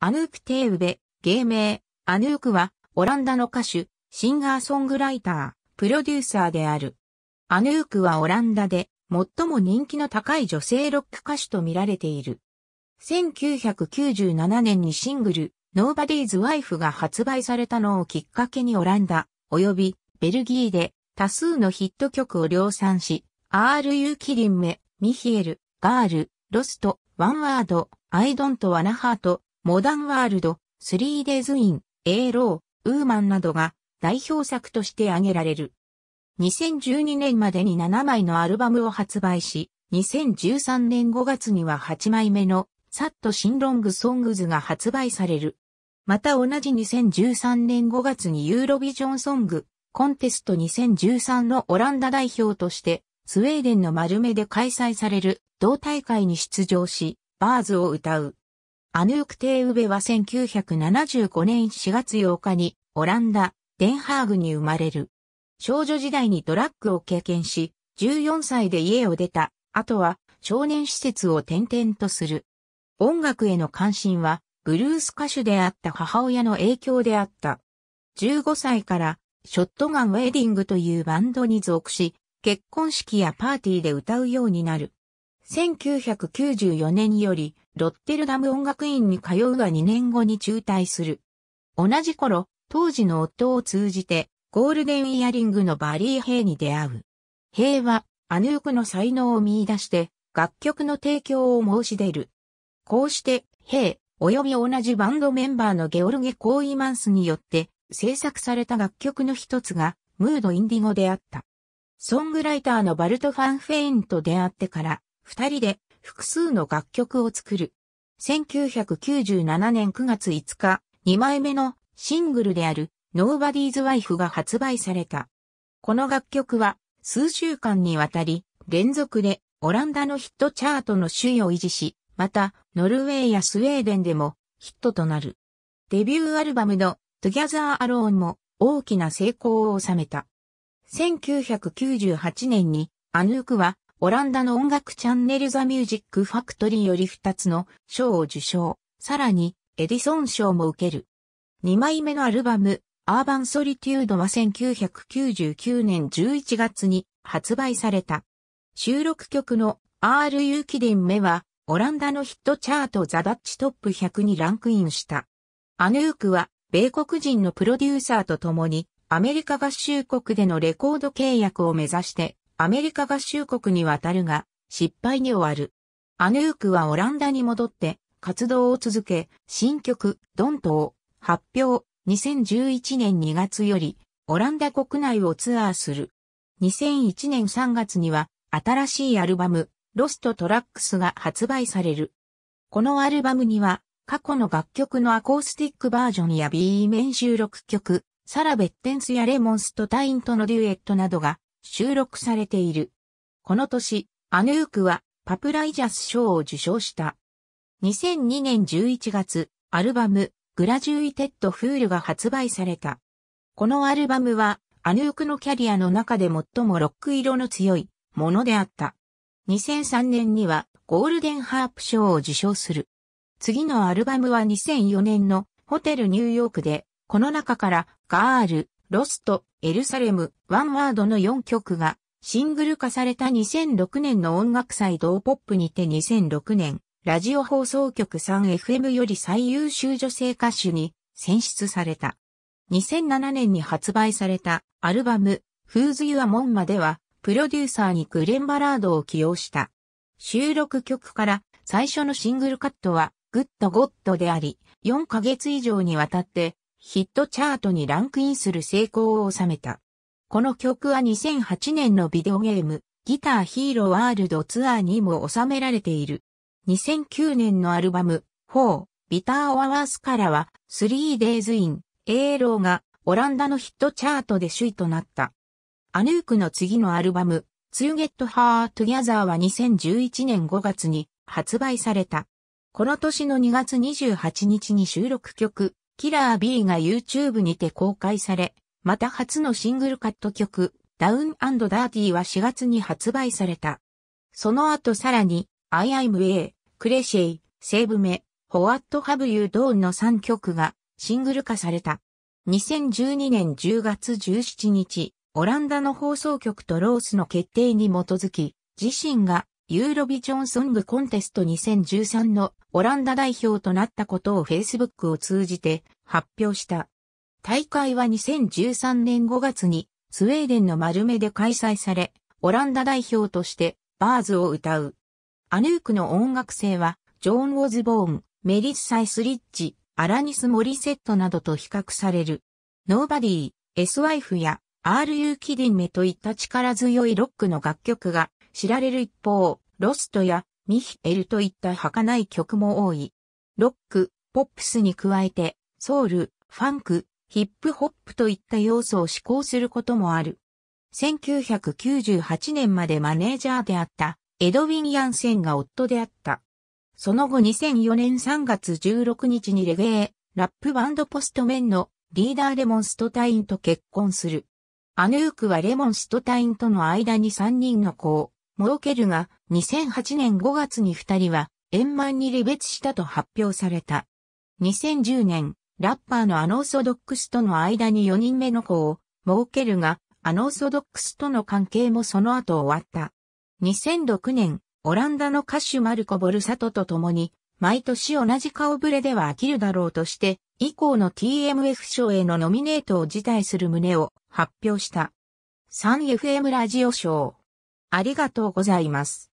アヌーク・テーウベ、芸名、アヌークは、オランダの歌手、シンガーソングライター、プロデューサーである。アヌークはオランダで、最も人気の高い女性ロック歌手と見られている。1997年にシングル、ノーバディーズ・ワイフが発売されたのをきっかけにオランダ、及びベルギーで多数のヒット曲を量産し、RU キリンメ、ミヒエル、ガール、ロスト、ワンワード、アイドントワナハート、モダンワールド、スリーデズイン、エーロー、ウーマンなどが代表作として挙げられる。2012年までに7枚のアルバムを発売し、2013年5月には8枚目のサットシンロングソングズが発売される。また同じ2013年5月にユーロビジョンソングコンテスト2013のオランダ代表としてスウェーデンの丸目で開催される同大会に出場し、バーズを歌う。アヌーク・テーウベは1975年4月8日にオランダ、デンハーグに生まれる。少女時代にドラッグを経験し、14歳で家を出た、あとは少年施設を転々とする。音楽への関心は、ブルース歌手であった母親の影響であった。15歳から、ショットガンウェディングというバンドに属し、結婚式やパーティーで歌うようになる。1994年より、ロッテルダム音楽院に通うが2年後に中退する。同じ頃、当時の夫を通じて、ゴールデンイヤリングのバリー・ヘイに出会う。ヘイは、アヌークの才能を見出して、楽曲の提供を申し出る。こうして、ヘイ、及び同じバンドメンバーのゲオルゲ・コーイマンスによって、制作された楽曲の一つが、ムード・インディゴであった。ソングライターのバルト・ファンフェインと出会ってから、二人で複数の楽曲を作る。1997年9月5日、2枚目のシングルである Nobody's Wife が発売された。この楽曲は数週間にわたり連続でオランダのヒットチャートの首位を維持し、またノルウェーやスウェーデンでもヒットとなる。デビューアルバムの Together Alone も大きな成功を収めた。1998年にアヌークはオランダの音楽チャンネルザ・ミュージック・ファクトリーより2つの賞を受賞、さらにエディソン賞も受ける。2枚目のアルバム、アーバン・ソリテュードは1999年11月に発売された。収録曲の R・ ユーキディン目は、オランダのヒットチャートザ・ダッチトップ100にランクインした。アヌークは、米国人のプロデューサーと共に、アメリカ合衆国でのレコード契約を目指して、アメリカ合衆国に渡るが、失敗に終わる。アヌークはオランダに戻って活動を続け、新曲、ドントを発表、2011年2月より、オランダ国内をツアーする。2001年3月には、新しいアルバム、ロストトラックスが発売される。このアルバムには、過去の楽曲のアコースティックバージョンや B 面収録曲、サラ・ベッテンスやレモンスト・タインとのデュエットなどが収録されている。この年、アヌークはパプライジャス賞を受賞した。2002年11月、アルバム、グラジュイテッドフールが発売された。このアルバムは、アヌークのキャリアの中で最もロック色の強いものであった。2003年には、ゴールデンハープ賞を受賞する。次のアルバムは2004年のホテルニューヨークで、この中からガール、ロスト、エルサレム、ワンワードの4曲がシングル化された2006年の音楽祭同ポップにて2006年、ラジオ放送局 3FM より最優秀女性歌手に選出された。2007年に発売されたアルバム、Who's y o u a Mom では、プロデューサーにグレン・バラードを起用した。収録曲から最初のシングルカットは、グッド・ゴッドであり、4ヶ月以上にわたってヒットチャートにランクインする成功を収めた。この曲は2008年のビデオゲーム、ギターヒーローワールドツアーにも収められている。2009年のアルバム、4、ビター・オア・ワースからは、3 Days In、エーローが、オランダのヒットチャートで首位となった。アヌークの次のアルバム、To Get Her Together は2011年5月に発売された。この年の2月28日に収録曲、キラー B が YouTube にて公開され、また初のシングルカット曲、ダウンダーティーは4月に発売された。その後さらに、I am A、クレシェイ、セーブメ、ホワットハブユードーンの3曲がシングル化された。2012年10月17日、オランダの放送局とロースの決定に基づき、自身がユーロビジョンソングコンテスト2013のオランダ代表となったことを Facebook を通じて発表した。大会は2013年5月にスウェーデンの丸目で開催され、オランダ代表としてバーズを歌う。アヌークの音楽性は、ジョーン・ォズボーン、メリッサイス・リッチ、アラニス・モリセットなどと比較される。ノーバディー、エスワイフや RU キディンメといった力強いロックの楽曲が知られる一方、ロストやミヒエルといった儚い曲も多い。ロック、ポップスに加えて、ソウル、ファンク、ヒップホップといった要素を試行することもある。1998年までマネージャーであったエドウィン・ヤンセンが夫であった。その後2004年3月16日にレゲエ、ラップバンドポストメンのリーダーレモンストタインと結婚する。アヌークはレモンストタインとの間に3人の子を設けるが、2008年5月に二人は円満に離別したと発表された。2010年、ラッパーのアノーソドックスとの間に4人目の子を設けるが、アノーソドックスとの関係もその後終わった。2006年、オランダの歌手マルコ・ボルサトと共に、毎年同じ顔ぶれでは飽きるだろうとして、以降の TMF 賞へのノミネートを辞退する旨を発表した。3FM ラジオ賞。ありがとうございます。